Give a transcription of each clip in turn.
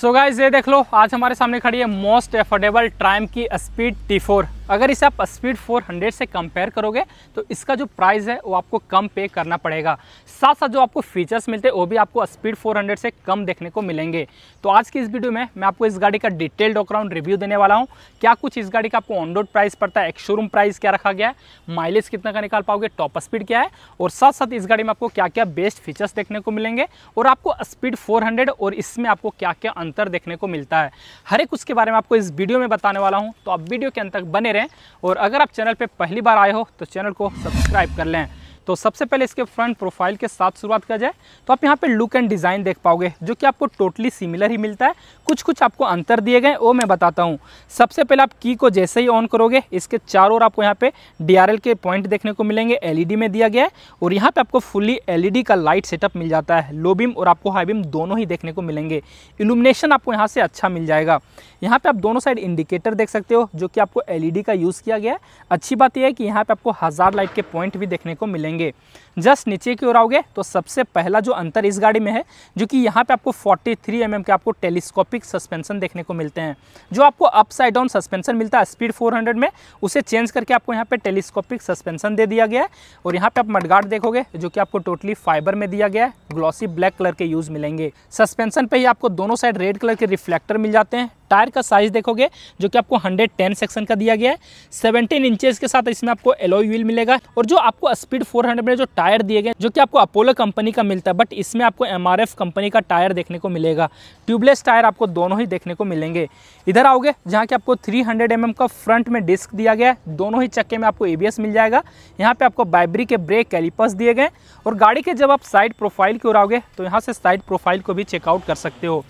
सो so guys ये देख लो आज हमारे सामने खड़ी है मोस्ट एफोर्डेबल ट्राइम की स्पीड टी फोर अगर इसे आप स्पीड 400 से कंपेयर करोगे तो इसका जो प्राइस है वो आपको कम पे करना पड़ेगा साथ साथ जो आपको फीचर्स मिलते हैं वो भी आपको स्पीड 400 से कम देखने को मिलेंगे तो आज की इस वीडियो में मैं आपको इस गाड़ी का डिटेल डॉक्राउंड रिव्यू देने वाला हूँ क्या कुछ इस गाड़ी का आपको ऑन रोड प्राइस पड़ता है एक शोरूम प्राइस क्या रखा गया है माइलेज कितना का निकाल पाओगे टॉप स्पीड क्या है और साथ साथ इस गाड़ी में आपको क्या क्या बेस्ट फीचर्स देखने को मिलेंगे और आपको स्पीड फोर और इसमें आपको क्या क्या अंतर देखने को मिलता है हर एक उसके बारे में आपको इस वीडियो में बताने वाला हूँ तो आप वीडियो के अंत तक बने रहे हैं और अगर आप चैनल पर पहली बार आए हो तो चैनल को सब्सक्राइब कर लें तो सबसे पहले इसके फ्रंट प्रोफाइल के साथ शुरुआत किया जाए तो आप यहाँ पे लुक एंड डिज़ाइन देख पाओगे जो कि आपको टोटली सिमिलर ही मिलता है कुछ कुछ आपको अंतर दिए गए वो मैं बताता हूँ सबसे पहले आप की को जैसे ही ऑन करोगे इसके चारों ओर आपको यहाँ पे डी के पॉइंट देखने को मिलेंगे एलईडी e में दिया गया है और यहाँ पे आपको फुल्ली एलईडी e का लाइट सेटअप मिल जाता है लो बीम और आपको हाई बीम दोनों ही देखने को मिलेंगे इलुमिनेशन आपको यहाँ से अच्छा मिल जाएगा यहाँ पर आप दोनों साइड इंडिकेटर देख सकते हो जो कि आपको एल e का यूज़ किया गया है अच्छी बात यह है कि यहाँ पर आपको हज़ार लाइट के पॉइंट भी देखने को मिलेंगे जस्ट नीचे की ओर आओगे तो सबसे पहला जो अंतर इस गाड़ी में है जो कि यहाँ पर आपको फोर्टी थ्री mm के आपको टेलीस्कोपिक स्पेसिफिक सस्पेंशन देखने को मिलते हैं जो आपको अपसाइड डाउन सस्पेंशन मिलता है स्पीड 400 में उसे चेंज करके आपको यहाँ पे टेलीस्कोपिक सस्पेंशन दे दिया गया है और यहाँ पे आप मडगार्ड देखोगे जो कि आपको टोटली फाइबर में दिया गया है ग्लॉसी ब्लैक कलर के यूज़ मिलेंगे सस्पेंशन पर ही आपको दोनों साइड रेड कलर के रिफ्लेक्टर मिल जाते हैं टायर का साइज़ देखोगे जो कि आपको हंड्रेड टेन सेक्शन का दिया गया है 17 इंचेस के साथ इसमें आपको एलोई व्हील मिलेगा और जो आपको स्पीड फोर हंड्रेड में जो टायर दिए गए जो कि आपको अपोलो कंपनी का मिलता है बट इसमें आपको एम कंपनी का टायर देखने को मिलेगा ट्यूबलेस टायर आपको दोनों ही देखने को मिलेंगे इधर आओगे जहाँ की आपको थ्री हंड्रेड mm का फ्रंट में डिस्क दिया गया है दोनों ही चक्के में आपको ए मिल जाएगा यहाँ पर आपको बाइबरी के ब्रेक कैलिपर्स दिए गए और गाड़ी के जब आप साइड प्रोफाइल की ओर आओगे तो यहाँ से साइड प्रोफाइल को भी चेकआउट कर सकते हो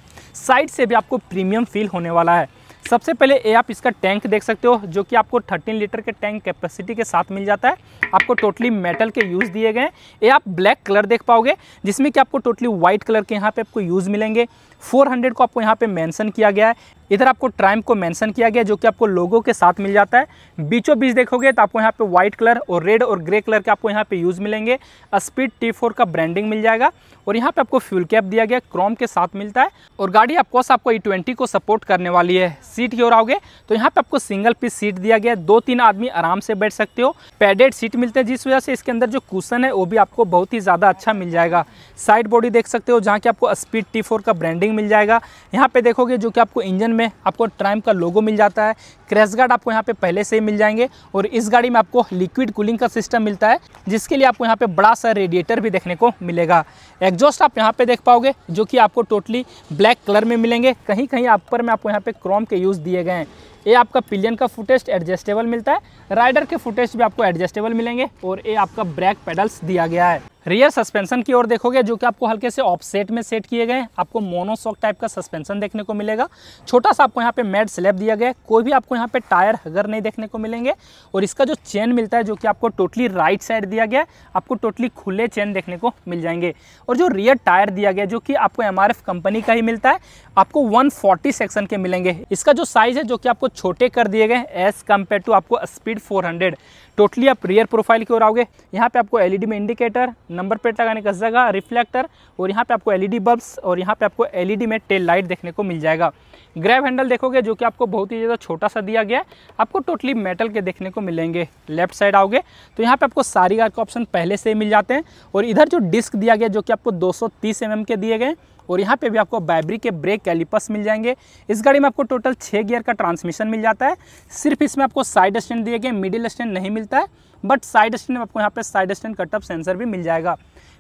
साइड से भी आपको प्रीमियम फील होने वाला है सबसे पहले ये आप इसका टैंक देख सकते हो जो कि आपको 13 लीटर के टैंक कैपेसिटी के साथ मिल जाता है आपको टोटली मेटल के यूज़ दिए गए हैं ये आप ब्लैक कलर देख पाओगे जिसमें कि आपको टोटली वाइट कलर के यहाँ पे आपको यूज़ मिलेंगे 400 को आपको यहाँ पे मेंशन किया गया है इधर आपको ट्राइम को मेंशन किया गया जो कि आपको लोगों के साथ मिल जाता है बीचों बीच देखोगे तो आपको यहाँ पे व्हाइट कलर और रेड और ग्रे कलर के आपको यहाँ पे यूज़ मिलेंगे स्पीड टी फोर का ब्रांडिंग मिल जाएगा और यहाँ पे आपको फ्यूल कैप दिया गया क्रोम के साथ मिलता है और गाड़ी आपको आपको ई ट्वेंटी को सपोर्ट करने वाली है सीट की ओर आओगे तो यहाँ पे आपको सिंगल पीस सीट दिया गया दो तीन आदमी आराम से बैठ सकते हो पैडेड सीट मिलते हैं जिस वजह से इसके अंदर जो क्वेश्चन है वो भी आपको बहुत ही ज़्यादा अच्छा मिल जाएगा साइड बॉडी देख सकते हो जहाँ की आपको स्पीड टी का ब्रांडिंग कोटिंग मिल जाएगा यहाँ पे देखोगे जो कि आपको इंजन में आपको ट्राइम का लोगो मिल जाता है क्रैश गार्ड आपको यहाँ पे पहले से ही मिल जाएंगे और इस गाड़ी में आपको लिक्विड कूलिंग का सिस्टम मिलता है जिसके लिए आपको यहाँ पे बड़ा सा रेडिएटर भी देखने को मिलेगा एग्जॉस्ट आप यहाँ पे देख पाओगे जो कि आपको टोटली ब्लैक कलर में मिलेंगे कहीं कहीं आप पर में आपको यहाँ पे क्रोम के यूज़ दिए गए हैं ये आपका पिलियन का फुटेस्ट एडजस्टेबल मिलता है राइडर के फुटेस्ट भी आपको एडजस्टेबल मिलेंगे और ये आपका ब्रेक पेडल्स दिया गया है रियर सस्पेंशन की ओर देखोगे जो कि आपको हल्के से ऑफसेट में सेट किए गए हैं आपको मोनोसॉक टाइप का सस्पेंशन देखने को मिलेगा छोटा सा आपको यहाँ पे मेड स्लैब दिया गया है कोई भी आपको यहाँ पे टायर हगर नहीं देखने को मिलेंगे और इसका जो चेन मिलता है जो कि आपको टोटली राइट साइड दिया गया है आपको टोटली खुले चेन देखने को मिल जाएंगे और जो रियर टायर दिया गया जो कि आपको एम कंपनी का ही मिलता है आपको वन सेक्शन के मिलेंगे इसका जो साइज़ है जो कि आपको छोटे कर दिए गए एज कम्पेयर टू आपको स्पीड 400 टोटली आप रियर प्रोफाइल की ओर आओगे यहाँ पे आपको एलईडी e में इंडिकेटर नंबर प्लेट लगाने का जगह रिफ्लेक्टर और यहाँ पे आपको एलईडी बल्ब्स e और यहाँ पे आपको एलईडी e में टेल लाइट देखने को मिल जाएगा ग्रैब हैंडल देखोगे जो कि आपको बहुत ही ज़्यादा छोटा सा दिया गया है आपको टोटली मेटल के देखने को मिलेंगे लेफ्ट साइड आओगे तो यहाँ पे आपको सारी गार के ऑप्शन पहले से ही मिल जाते हैं और इधर जो डिस्क दिया गया जो कि आपको 230 सौ mm के दिए गए और यहाँ पे भी आपको बैबरी के ब्रेक कैलिपर्स मिल जाएंगे इस गाड़ी में आपको टोटल छः गियर का ट्रांसमिशन मिल जाता है सिर्फ इसमें आपको साइड स्टैंड दिए गए मिडिल स्टैंड नहीं मिलता है बट साइड स्टैंड में आपको यहाँ पे साइड स्टैंड कटअप सेंसर भी मिल जाएगा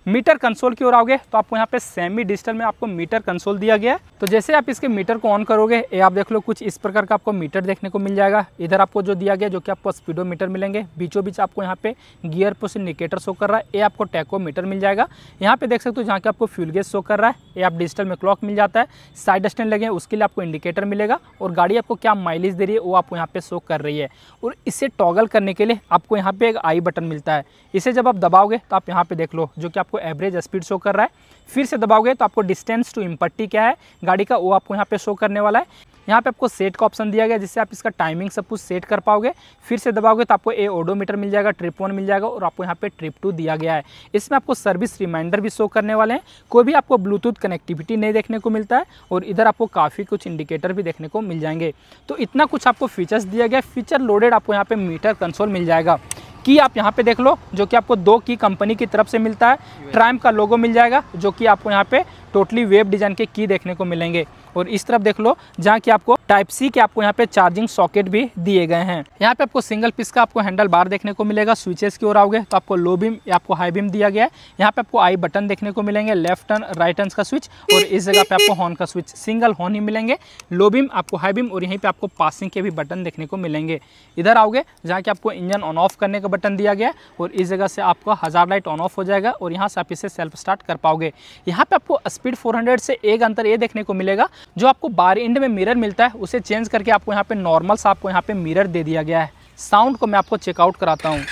मीटर कंसोल की ओर आओगे तो आपको यहाँ पे सेमी डिजिटल में आपको मीटर कंसोल दिया गया है तो जैसे आप इसके मीटर को ऑन करोगे ये आप देख लो कुछ इस प्रकार का आपको मीटर देखने को मिल जाएगा इधर आपको जो दिया गया जो कि आपको स्पीडो मीटर मिलेंगे बीचों बीच आपको यहाँ पे गियर पोस्ट इंडिकेटर शो कर रहा है ये आपको टैको मीटर मिल जाएगा यहाँ पे देख सकते हो जहाँ के आपको फ्यूल गेज शो कर रहा है ये आप डिजिटल में क्लॉक मिल जाता है साइड स्टैंड लगे उसके लिए आपको इंडिकेटर मिलेगा और गाड़ी आपको क्या माइलेज दे रही है वो आपको यहाँ पे शो कर रही है और इसे टॉगल करने के लिए आपको यहाँ पे एक आई बटन मिलता है इसे जब आप दबाओगे तो आप यहाँ पे देख लो जो कि आप आपको एवरेज स्पीड शो कर रहा है फिर से दबाओगे तो आपको डिस्टेंस टू इम्पट्टी क्या है गाड़ी का वो आपको यहाँ पे शो करने वाला है यहाँ पे आपको सेट का ऑप्शन दिया गया जिससे आप इसका टाइमिंग सब कुछ सेट कर पाओगे फिर से दबाओगे तो आपको ए ओडोमीटर मिल जाएगा ट्रिप वन मिल जाएगा और आपको यहाँ पे ट्रिप टू दिया गया है इसमें आपको सर्विस रिमाइंडर भी शो करने वाले हैं कोई भी आपको ब्लूटूथ कनेक्टिविटी नहीं देखने को मिलता है और इधर आपको काफ़ी कुछ इंडिकेटर भी देखने को मिल जाएंगे तो इतना कुछ आपको फीचर्स दिया गया फीचर लोडेड आपको यहाँ पर मीटर कंसोल मिल जाएगा की आप यहाँ पे देख लो जो कि आपको दो की कंपनी की तरफ से मिलता है ट्राइम का लोगो मिल जाएगा जो कि आपको यहाँ पे टोटली वेब डिज़ाइन के की देखने को मिलेंगे और इस तरफ देख लो जहाँ की आपको टाइप सी के आपको यहाँ पे चार्जिंग सॉकेट भी दिए गए हैं यहाँ पे आपको सिंगल पीस का आपको हैंडल बार देखने को मिलेगा स्विचेस की ओर आओगे तो आपको लो बीम या आपको हाई बीम दिया गया है यहाँ पे आपको आई बटन देखने को मिलेंगे लेफ्ट टर्न राइट टर्न का स्विच और इस जगह पे आपको हॉर्न का स्विच सिंगल हॉर्न ही मिलेंगे लो बीम आपको हाई बीम और यहीं पर आपको पासिंग के भी बटन देखने को मिलेंगे इधर आओगे जहाँ की आपको इंजन ऑन ऑफ करने का बटन दिया गया और इस जगह से आपका हज़ार लाइट ऑन ऑफ हो जाएगा और यहाँ से आप इसे सेल्फ स्टार्ट कर पाओगे यहाँ पे आपको स्पीड फोर से एक अंतर ये देखने को मिलेगा जो आपको बार एंड में मिरर मिलता है उसे चेंज करके आपको यहाँ पे नॉर्मल सा आपको यहाँ पे मिरर दे दिया गया है साउंड को मैं आपको चेकआउट कराता हूँ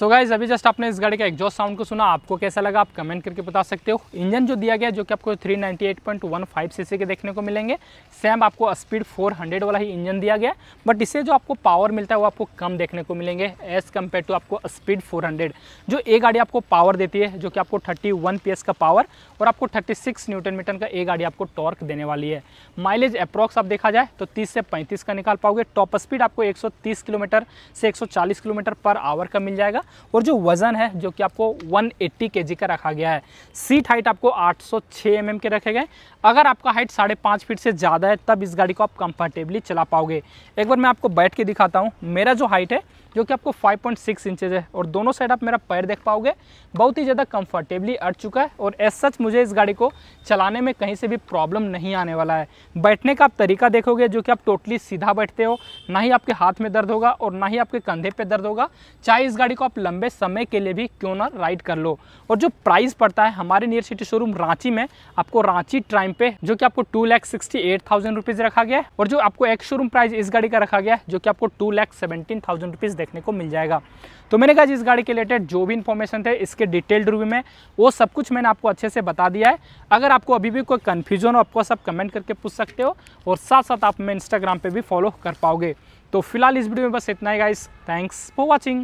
सो so गाइज अभी जस्ट आपने इस गाड़ी का एग्जॉस्ट साउंड को सुना आपको कैसा लगा आप कमेंट करके बता सकते हो इंजन जो दिया गया जो कि आपको 398.15 सीसी के देखने को मिलेंगे सेम आपको स्पीड 400 वाला ही इंजन दिया गया बट इससे जो आपको पावर मिलता है वो आपको कम देखने को मिलेंगे एज़ कम्पेयर टू आपको स्पीड 400 जो ए गाड़ी आपको पावर देती है जो कि आपको थर्टी वन का पावर और आपको थर्टी सिक्स न्यूटन मीटर का ए गाड़ी आपको टॉर्क देने वाली है माइलेज अप्रॉक्स आप देखा जाए तो तीस से पैंतीस का निकाल पाओगे टॉप स्पीड आपको एक किलोमीटर से एक किलोमीटर पर आवर का मिल जाएगा और जो वज़न है जो कि आपको 180 एट्टी के का रखा गया है सीट हाइट आपको 806 सौ mm के रखे गए अगर आपका हाइट साढ़े पाँच फीट से ज़्यादा है तब इस गाड़ी को आप कंफर्टेबली चला पाओगे एक बार मैं आपको बैठ के दिखाता हूँ मेरा जो हाइट है जो कि आपको 5.6 पॉइंट है और दोनों साइड आप मेरा पैर देख पाओगे बहुत ही ज़्यादा कंफर्टेबली अट चुका है और एज सच मुझे इस गाड़ी को चलाने में कहीं से भी प्रॉब्लम नहीं आने वाला है बैठने का आप तरीका देखोगे जो कि आप टोटली सीधा बैठते हो ना ही आपके हाथ में दर्द होगा और ना ही आपके कंधे पर दर्द होगा चाहे इस गाड़ी को आप लंबे समय के लिए भी क्यों ना राइड कर लो और जो प्राइस पड़ता है हमारे नियर सिटी शोरूम रांची में आपको रांची ट्राइम पे जो कि आपको two lakh sixty eight thousand rupees रखा गया है और जो आपको एक शोरूम प्राइस इस गाड़ी का रखा गया है जो कि आपको two lakh seventeen thousand rupees देखने को मिल जाएगा तो मैंने कहा इस गाड़ी के रिलेटेड जो भी इन्फॉर्मेशन थे इसके डिटेल्ड रूप में वो सब कुछ मैंने आपको अच्छे से बता दिया है अगर आपको अभी भी कोई कन्फ्यूजन हो आपको सब कमेंट करके पूछ सकते हो और साथ साथ आप मैं इंस्टाग्राम पर भी फॉलो कर पाओगे तो फिलहाल इस वीडियो में बस इतना ही गाइस थैंक्स फॉर वॉचिंग